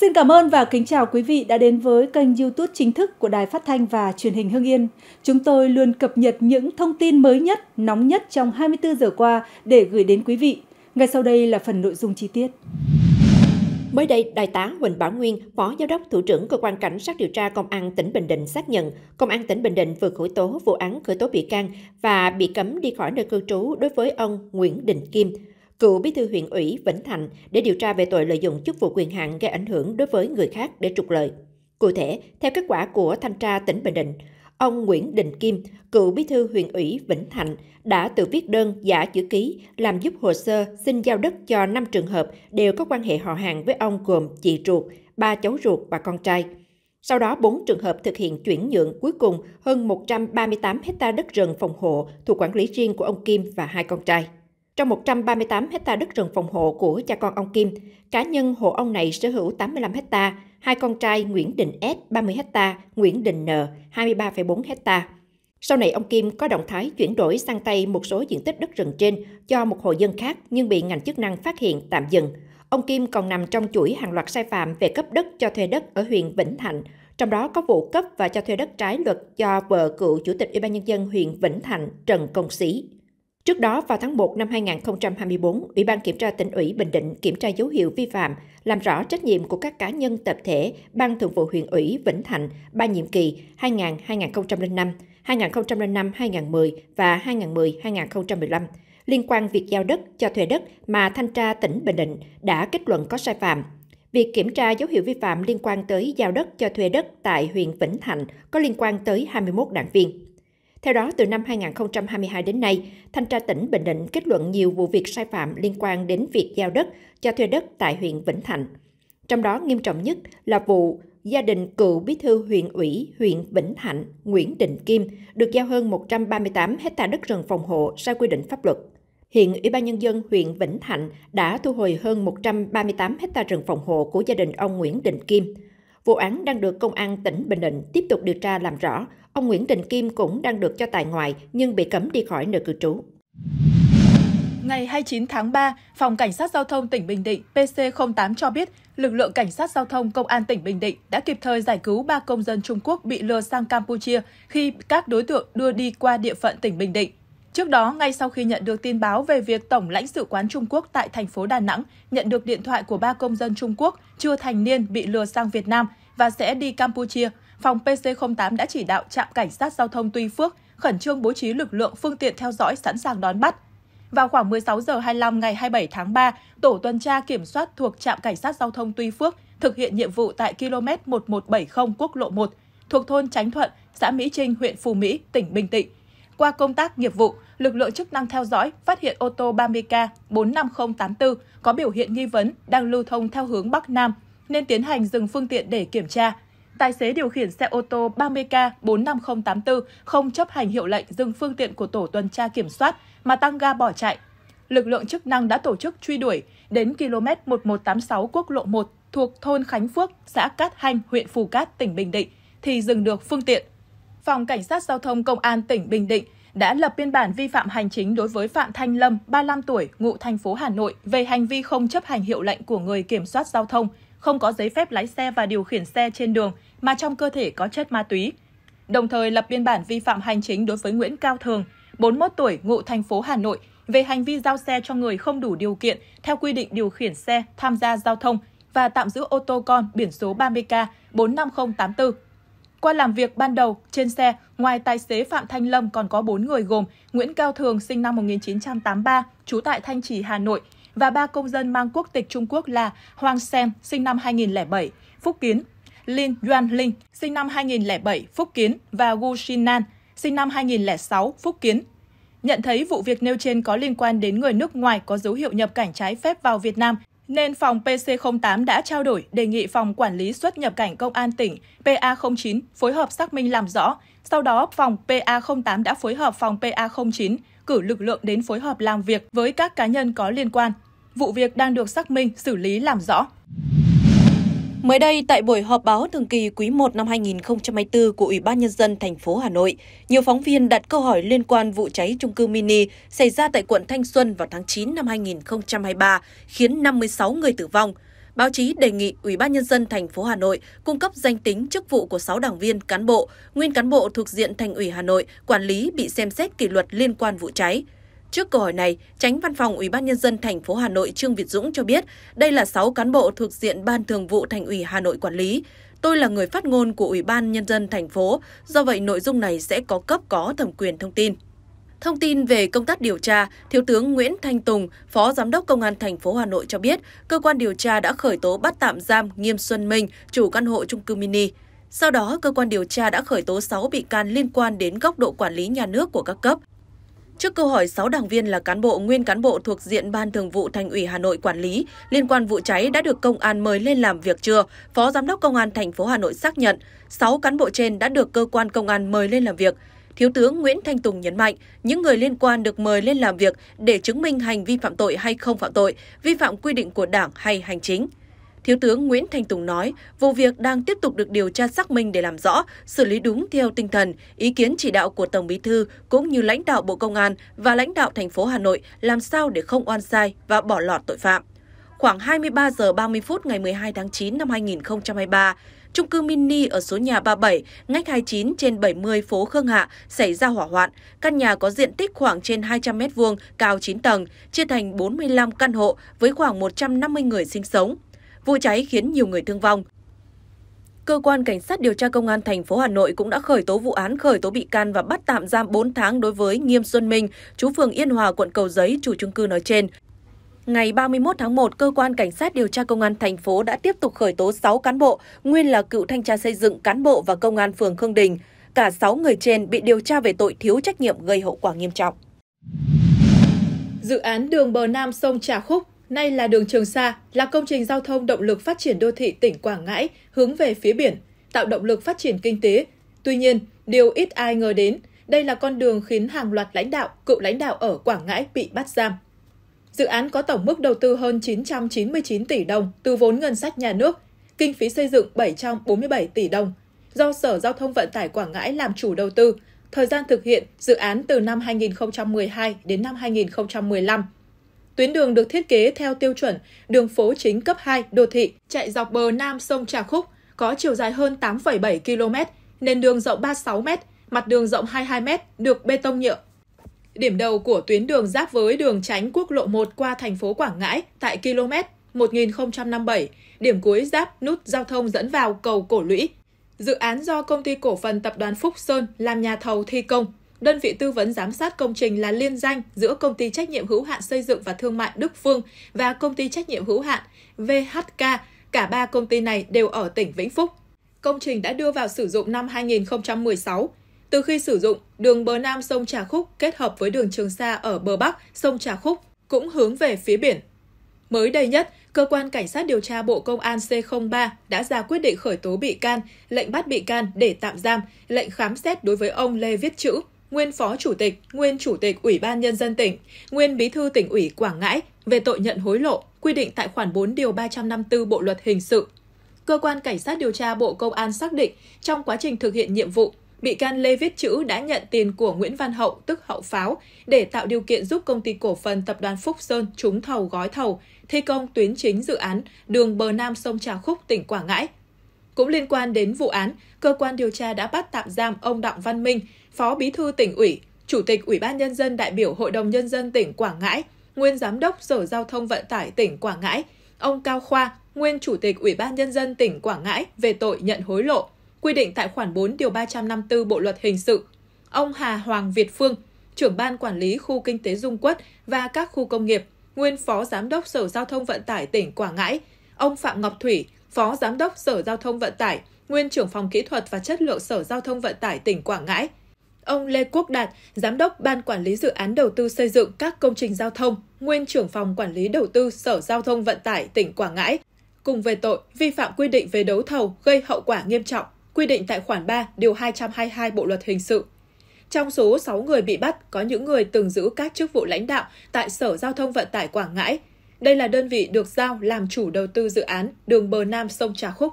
Xin cảm ơn và kính chào quý vị đã đến với kênh YouTube chính thức của Đài Phát thanh và Truyền hình Hưng Yên. Chúng tôi luôn cập nhật những thông tin mới nhất, nóng nhất trong 24 giờ qua để gửi đến quý vị. Ngay sau đây là phần nội dung chi tiết. Mới đây, Đại tá Huỳnh Bảo Nguyên, Phó Giám đốc Thủ trưởng Cơ quan Cảnh sát điều tra Công an tỉnh Bình Định xác nhận, Công an tỉnh Bình Định vừa khởi tố vụ án khởi tố bị can và bị cấm đi khỏi nơi cư trú đối với ông Nguyễn Đình Kim, cựu bí thư huyện ủy Vĩnh Thạnh để điều tra về tội lợi dụng chức vụ quyền hạn gây ảnh hưởng đối với người khác để trục lợi. Cụ thể, theo kết quả của thanh tra tỉnh Bình Định, ông Nguyễn Đình Kim, cựu bí thư huyện ủy Vĩnh Thạnh, đã tự viết đơn giả chữ ký làm giúp hồ sơ xin giao đất cho 5 trường hợp đều có quan hệ họ hàng với ông gồm chị ruột, ba cháu ruột và con trai. Sau đó, 4 trường hợp thực hiện chuyển nhượng cuối cùng hơn 138 hecta đất rừng phòng hộ thuộc quản lý riêng của ông Kim và hai con trai. Trong 138 hecta đất rừng phòng hộ của cha con ông Kim, cá nhân hộ ông này sở hữu 85 hecta, hai con trai Nguyễn Đình S 30 hecta, Nguyễn Đình N 23,4 hecta. Sau này ông Kim có động thái chuyển đổi sang tay một số diện tích đất rừng trên cho một hộ dân khác nhưng bị ngành chức năng phát hiện tạm dừng. Ông Kim còn nằm trong chuỗi hàng loạt sai phạm về cấp đất cho thuê đất ở huyện Vĩnh Thạnh, trong đó có vụ cấp và cho thuê đất trái luật cho vợ cựu chủ tịch Ủy ban nhân dân huyện Vĩnh Thạnh Trần Công Sĩ. Trước đó, vào tháng 1 năm 2024, Ủy ban Kiểm tra tỉnh ủy Bình Định kiểm tra dấu hiệu vi phạm, làm rõ trách nhiệm của các cá nhân tập thể Ban Thường vụ huyện ủy Vĩnh Thạnh, ba nhiệm kỳ 2000-2005, 2005-2010 và 2010-2015 liên quan việc giao đất, cho thuê đất mà thanh tra tỉnh Bình Định đã kết luận có sai phạm. Việc kiểm tra dấu hiệu vi phạm liên quan tới giao đất cho thuê đất tại huyện Vĩnh Thạnh có liên quan tới 21 đảng viên. Theo đó, từ năm 2022 đến nay, Thanh tra tỉnh Bình Định kết luận nhiều vụ việc sai phạm liên quan đến việc giao đất, cho thuê đất tại huyện Vĩnh Thạnh. Trong đó nghiêm trọng nhất là vụ gia đình cựu bí thư huyện ủy huyện Vĩnh Thạnh Nguyễn Đình Kim được giao hơn 138 hecta đất rừng phòng hộ sai quy định pháp luật. Hiện Ủy ban Nhân dân huyện Vĩnh Thạnh đã thu hồi hơn 138 hecta rừng phòng hộ của gia đình ông Nguyễn Đình Kim – Vụ án đang được Công an tỉnh Bình Định tiếp tục điều tra làm rõ. Ông Nguyễn Đình Kim cũng đang được cho tại ngoại nhưng bị cấm đi khỏi nơi cư trú. Ngày 29 tháng 3, Phòng Cảnh sát Giao thông tỉnh Bình Định PC08 cho biết lực lượng Cảnh sát Giao thông Công an tỉnh Bình Định đã kịp thời giải cứu 3 công dân Trung Quốc bị lừa sang Campuchia khi các đối tượng đưa đi qua địa phận tỉnh Bình Định Trước đó, ngay sau khi nhận được tin báo về việc Tổng lãnh sự quán Trung Quốc tại thành phố Đà Nẵng nhận được điện thoại của ba công dân Trung Quốc chưa thành niên bị lừa sang Việt Nam và sẽ đi Campuchia, phòng PC08 đã chỉ đạo trạm cảnh sát giao thông Tuy Phước khẩn trương bố trí lực lượng phương tiện theo dõi sẵn sàng đón bắt. Vào khoảng 16 giờ 25 ngày 27 tháng 3, tổ tuần tra kiểm soát thuộc trạm cảnh sát giao thông Tuy Phước thực hiện nhiệm vụ tại km 1170 quốc lộ 1 thuộc thôn Chánh Thuận, xã Mỹ Trinh, huyện Phù Mỹ, tỉnh Bình Định qua công tác nghiệp vụ, lực lượng chức năng theo dõi phát hiện ô tô 30K 45084 có biểu hiện nghi vấn đang lưu thông theo hướng Bắc Nam nên tiến hành dừng phương tiện để kiểm tra. Tài xế điều khiển xe ô tô 30K 45084 không chấp hành hiệu lệnh dừng phương tiện của tổ tuần tra kiểm soát mà tăng ga bỏ chạy. Lực lượng chức năng đã tổ chức truy đuổi đến km 1186 quốc lộ 1 thuộc thôn Khánh Phước, xã Cát Hanh, huyện Phù Cát, tỉnh Bình Định thì dừng được phương tiện. Phòng Cảnh sát Giao thông Công an tỉnh Bình Định đã lập biên bản vi phạm hành chính đối với Phạm Thanh Lâm, 35 tuổi, ngụ thành phố Hà Nội về hành vi không chấp hành hiệu lệnh của người kiểm soát giao thông, không có giấy phép lái xe và điều khiển xe trên đường mà trong cơ thể có chất ma túy. Đồng thời lập biên bản vi phạm hành chính đối với Nguyễn Cao Thường, 41 tuổi, ngụ thành phố Hà Nội về hành vi giao xe cho người không đủ điều kiện theo quy định điều khiển xe tham gia giao thông và tạm giữ ô tô con biển số 30K 45084 qua làm việc ban đầu, trên xe, ngoài tài xế Phạm Thanh Lâm còn có 4 người gồm Nguyễn Cao Thường sinh năm 1983, trú tại Thanh Trì, Hà Nội, và ba công dân mang quốc tịch Trung Quốc là Hoàng Xem, sinh năm 2007, Phúc Kiến, Lin Yuan Linh, sinh năm 2007, Phúc Kiến, và Wu Shinan, sinh năm 2006, Phúc Kiến. Nhận thấy vụ việc nêu trên có liên quan đến người nước ngoài có dấu hiệu nhập cảnh trái phép vào Việt Nam nên phòng PC08 đã trao đổi đề nghị phòng quản lý xuất nhập cảnh công an tỉnh PA09 phối hợp xác minh làm rõ. Sau đó, phòng PA08 đã phối hợp phòng PA09 cử lực lượng đến phối hợp làm việc với các cá nhân có liên quan. Vụ việc đang được xác minh, xử lý làm rõ. Mới đây, tại buổi họp báo thường kỳ quý 1 năm 2024 của Ủy ban Nhân dân thành phố Hà Nội, nhiều phóng viên đặt câu hỏi liên quan vụ cháy trung cư mini xảy ra tại quận Thanh Xuân vào tháng 9 năm 2023, khiến 56 người tử vong. Báo chí đề nghị Ủy ban Nhân dân thành phố Hà Nội cung cấp danh tính chức vụ của 6 đảng viên, cán bộ, nguyên cán bộ thuộc diện thành ủy Hà Nội quản lý bị xem xét kỷ luật liên quan vụ cháy. Trước câu hỏi này, Tránh Văn phòng Ủy ban nhân dân thành phố Hà Nội Trương Việt Dũng cho biết, đây là 6 cán bộ thuộc diện Ban Thường vụ Thành ủy Hà Nội quản lý. Tôi là người phát ngôn của Ủy ban nhân dân thành phố, do vậy nội dung này sẽ có cấp có thẩm quyền thông tin. Thông tin về công tác điều tra, Thiếu tướng Nguyễn Thanh Tùng, Phó Giám đốc Công an thành phố Hà Nội cho biết, cơ quan điều tra đã khởi tố bắt tạm giam Nghiêm Xuân Minh, chủ căn hộ chung cư mini. Sau đó, cơ quan điều tra đã khởi tố 6 bị can liên quan đến góc độ quản lý nhà nước của các cấp. Trước câu hỏi 6 đảng viên là cán bộ, nguyên cán bộ thuộc diện Ban Thường vụ Thành ủy Hà Nội quản lý liên quan vụ cháy đã được công an mời lên làm việc chưa, Phó Giám đốc Công an thành phố Hà Nội xác nhận 6 cán bộ trên đã được cơ quan công an mời lên làm việc. Thiếu tướng Nguyễn Thanh Tùng nhấn mạnh, những người liên quan được mời lên làm việc để chứng minh hành vi phạm tội hay không phạm tội, vi phạm quy định của Đảng hay hành chính. Thiếu tướng Nguyễn Thanh Tùng nói, vụ việc đang tiếp tục được điều tra xác minh để làm rõ, xử lý đúng theo tinh thần, ý kiến chỉ đạo của Tổng Bí thư cũng như lãnh đạo Bộ Công an và lãnh đạo thành phố Hà Nội làm sao để không oan sai và bỏ lọt tội phạm. Khoảng 23 giờ 30 phút ngày 12 tháng 9 năm 2023, trung cư mini ở số nhà 37, ngách 29 trên 70 phố Khương Hạ xảy ra hỏa hoạn. Căn nhà có diện tích khoảng trên 200 m2, cao 9 tầng, chia thành 45 căn hộ với khoảng 150 người sinh sống. Vụ cháy khiến nhiều người thương vong. Cơ quan Cảnh sát điều tra Công an thành phố Hà Nội cũng đã khởi tố vụ án, khởi tố bị can và bắt tạm giam 4 tháng đối với Nghiêm Xuân Minh, chú phường Yên Hòa, quận Cầu Giấy, chủ chung cư nói trên. Ngày 31 tháng 1, cơ quan cảnh sát điều tra công an thành phố đã tiếp tục khởi tố 6 cán bộ, nguyên là cựu thanh tra xây dựng, cán bộ và công an phường Khương Đình. Cả 6 người trên bị điều tra về tội thiếu trách nhiệm gây hậu quả nghiêm trọng. Dự án đường bờ Nam sông Trà Khúc Nay là đường Trường Sa, là công trình giao thông động lực phát triển đô thị tỉnh Quảng Ngãi hướng về phía biển, tạo động lực phát triển kinh tế. Tuy nhiên, điều ít ai ngờ đến, đây là con đường khiến hàng loạt lãnh đạo, cựu lãnh đạo ở Quảng Ngãi bị bắt giam. Dự án có tổng mức đầu tư hơn 999 tỷ đồng từ vốn ngân sách nhà nước, kinh phí xây dựng 747 tỷ đồng, do Sở Giao thông Vận tải Quảng Ngãi làm chủ đầu tư, thời gian thực hiện dự án từ năm 2012 đến năm 2015 Tuyến đường được thiết kế theo tiêu chuẩn đường phố chính cấp 2 đô thị, chạy dọc bờ nam sông Trà Khúc, có chiều dài hơn 8,7 km, nền đường rộng 36 m, mặt đường rộng 22 m, được bê tông nhựa. Điểm đầu của tuyến đường giáp với đường tránh quốc lộ 1 qua thành phố Quảng Ngãi tại km 1057, điểm cuối giáp nút giao thông dẫn vào cầu Cổ Lũy. Dự án do công ty cổ phần tập đoàn Phúc Sơn làm nhà thầu thi công, đơn vị tư vấn giám sát công trình là liên danh giữa công ty trách nhiệm hữu hạn xây dựng và thương mại Đức Phương và công ty trách nhiệm hữu hạn VHK. Cả ba công ty này đều ở tỉnh Vĩnh Phúc. Công trình đã đưa vào sử dụng năm 2016. Từ khi sử dụng, đường bờ nam sông Trà Khúc kết hợp với đường Trường Sa ở bờ bắc sông Trà Khúc cũng hướng về phía biển. Mới đây nhất, cơ quan cảnh sát điều tra Bộ Công an C03 đã ra quyết định khởi tố bị can, lệnh bắt bị can để tạm giam, lệnh khám xét đối với ông Lê Viết Chữ, nguyên Phó Chủ tịch, nguyên Chủ tịch Ủy ban Nhân dân tỉnh, nguyên Bí thư tỉnh ủy Quảng Ngãi về tội nhận hối lộ, quy định tại khoản 4 điều 354 Bộ Luật Hình sự. Cơ quan Cảnh sát điều tra Bộ Công an xác định, trong quá trình thực hiện nhiệm vụ, bị can Lê Viết Chữ đã nhận tiền của Nguyễn Văn Hậu, tức Hậu Pháo, để tạo điều kiện giúp công ty cổ phần tập đoàn Phúc Sơn trúng thầu gói thầu, thi công tuyến chính dự án đường bờ nam sông Trà Khúc, tỉnh Quảng Ngãi cũng liên quan đến vụ án, cơ quan điều tra đã bắt tạm giam ông Đặng Văn Minh, Phó Bí thư tỉnh ủy, Chủ tịch Ủy ban Nhân dân đại biểu Hội đồng Nhân dân tỉnh Quảng Ngãi, nguyên Giám đốc Sở Giao thông Vận tải tỉnh Quảng Ngãi, ông Cao Khoa, nguyên Chủ tịch Ủy ban Nhân dân tỉnh Quảng Ngãi về tội nhận hối lộ, quy định tại khoản 4 điều 354 Bộ Luật Hình sự. Ông Hà Hoàng Việt Phương, trưởng ban quản lý khu kinh tế Dung Quất và các khu công nghiệp, nguyên Phó Giám đốc Sở Giao thông Vận tải tỉnh Quảng Ngãi, ông Phạm Ngọc Thủy, Phó Giám đốc Sở Giao thông Vận tải, nguyên trưởng phòng kỹ thuật và chất lượng Sở Giao thông Vận tải tỉnh Quảng Ngãi. Ông Lê Quốc Đạt, Giám đốc Ban Quản lý Dự án Đầu tư xây dựng các công trình giao thông, nguyên trưởng phòng quản lý đầu tư Sở Giao thông Vận tải tỉnh Quảng Ngãi, cùng về tội vi phạm quy định về đấu thầu gây hậu quả nghiêm trọng, quy định tại khoản 3, điều 222 Bộ luật hình sự. Trong số 6 người bị bắt, có những người từng giữ các chức vụ lãnh đạo tại Sở Giao thông Vận tải Quảng Ngãi, đây là đơn vị được giao làm chủ đầu tư dự án đường bờ nam sông Trà Khúc